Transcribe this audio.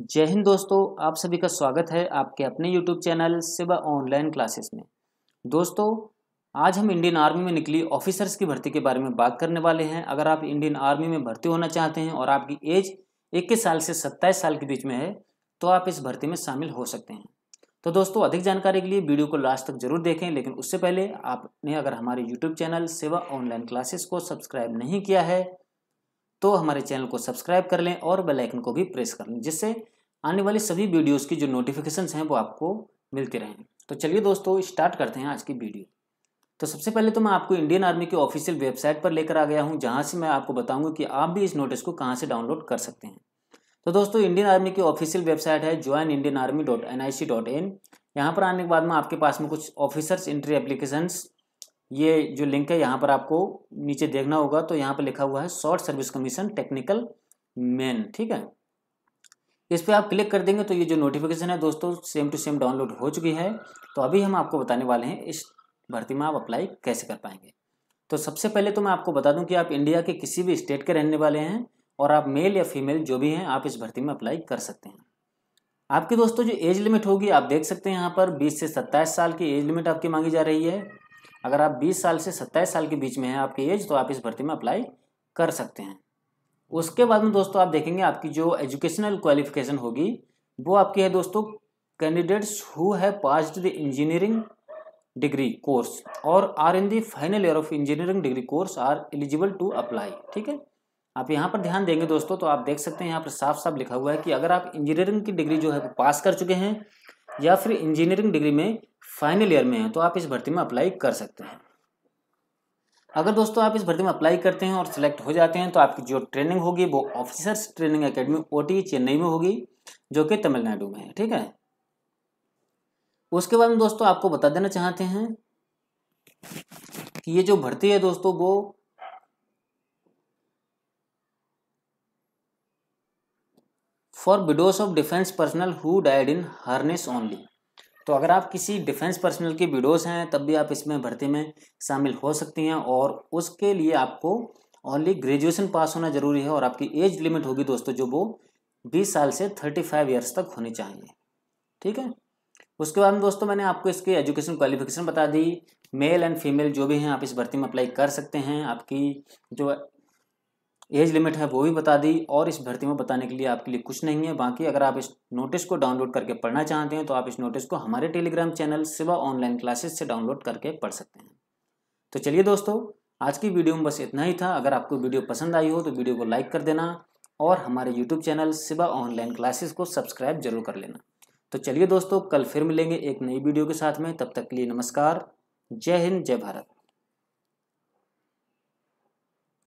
जय हिंद दोस्तों आप सभी का स्वागत है आपके अपने YouTube channel Siva online classes में दोस्तों आज हम इंडियन आर्मी में निकली ऑफिसर्स की भर्ती के बारे में बात करने वाले हैं अगर आप इंडियन आर्मी में भर्ती होना चाहते हैं और आपकी एज इक्कीस साल से सत्ताईस साल के बीच में है तो आप इस भर्ती में शामिल हो सकते हैं तो दोस्तों अधिक जानकारी के लिए वीडियो को लास्ट तक जरूर देखें लेकिन उससे पहले आपने अगर हमारे YouTube channel Seva online classes को सब्सक्राइब नहीं किया है तो हमारे चैनल को सब्सक्राइब कर लें और बेल आइकन को भी प्रेस कर लें जिससे आने वाली सभी वीडियोस की जो नोटिफिकेशन हैं वो आपको मिलती रहें तो चलिए दोस्तों स्टार्ट करते हैं आज की वीडियो तो सबसे पहले तो मैं आपको इंडियन आर्मी की ऑफिशियल वेबसाइट पर लेकर आ गया हूँ जहाँ से मैं आपको बताऊँगा कि आप भी इस नोटिस को कहाँ से डाउनलोड कर सकते हैं तो दोस्तों इंडियन आर्मी की ऑफिशियल वेबसाइट है join Indian army dot N I C dot in यहाँ पर आने के बाद में आपके पास में कुछ ऑफिसर्स इंट्री एप्लीकेशन ये जो लिंक है यहाँ पर आपको नीचे देखना होगा तो यहाँ पर लिखा हुआ है short service commission technical men ठीक है इस पर आप क्लिक कर देंगे तो ये जो नोटिफिकेशन है दोस्तों सेम टू सेम डाउनलोड हो चुकी है तो अभी हम आपको बताने वाले हैं इस भर्ती में आप अप्लाई कैसे कर पाएंगे तो सबसे पहले तो मैं आपको बता दूं कि आप इंडिया के किसी भी स्टेट के रहने वाले हैं और आप मेल या फीमेल जो भी हैं आप इस भर्ती में अप्लाई कर सकते हैं आपके दोस्तों जो एज लिमिट होगी आप देख सकते हैं यहाँ पर बीस से सत्ताईस साल की एज लिमिट आपकी मांगी जा रही है अगर आप 20 साल से 27 साल के बीच में हैं आपकी एज तो आप इस भर्ती में अप्लाई कर सकते हैं उसके बाद में दोस्तों आप देखेंगे आपकी जो एजुकेशनल क्वालिफिकेशन होगी वो आपकी है दोस्तों candidates who have passed the engineering degree course और are in the final year of engineering degree course are eligible to apply ठीक है आप यहाँ पर ध्यान देंगे दोस्तों तो आप देख सकते हैं यहाँ पर साफ साफ लिखा हुआ है कि अगर आप इंजीनियरिंग की डिग्री जो है पास कर चुके हैं या फिर इंजीनियरिंग डिग्री में फाइनल ईयर में है तो आप इस भर्ती में अप्लाई कर सकते हैं अगर दोस्तों आप इस भर्ती में अप्लाई करते हैं और सिलेक्ट हो जाते हैं तो आपकी जो ट्रेनिंग होगी वो officers training academy O Chennai में होगी जो कि तमिलनाडु में है ठीक है उसके बाद में दोस्तों आपको बता देना चाहते हैं कि ये जो भर्ती है दोस्तों वो for widows of defence personnel who died in harness only तो अगर आप किसी डिफेंस पर्सनल की विडोज हैं तब भी आप इसमें भर्ती में शामिल हो सकती हैं और उसके लिए आपको ओनली ग्रेजुएशन पास होना ज़रूरी है और आपकी एज लिमिट होगी दोस्तों जो वो बीस साल से थर्टी फाइव ईयर्स तक होनी चाहिए ठीक है उसके बाद में दोस्तों मैंने आपको इसकी एजुकेशन क्वालिफिकेशन बता दी मेल एंड फीमेल जो भी हैं आप इस भर्ती में अप्लाई कर सकते हैं आपकी जो एज लिमिट है वो भी बता दी और इस भर्ती में बताने के लिए आपके लिए कुछ नहीं है बाकी अगर आप इस नोटिस को डाउनलोड करके पढ़ना चाहते हैं तो आप इस नोटिस को हमारे Telegram channel Siva online classes से डाउनलोड करके पढ़ सकते हैं तो चलिए दोस्तों आज की वीडियो में बस इतना ही था अगर आपको वीडियो पसंद आई हो तो वीडियो को लाइक कर देना और हमारे YouTube channel Siva online classes को सब्सक्राइब जरूर कर लेना तो चलिए दोस्तों कल फिर मिलेंगे एक नई वीडियो के साथ में तब तक के लिए नमस्कार जय हिंद जय भारत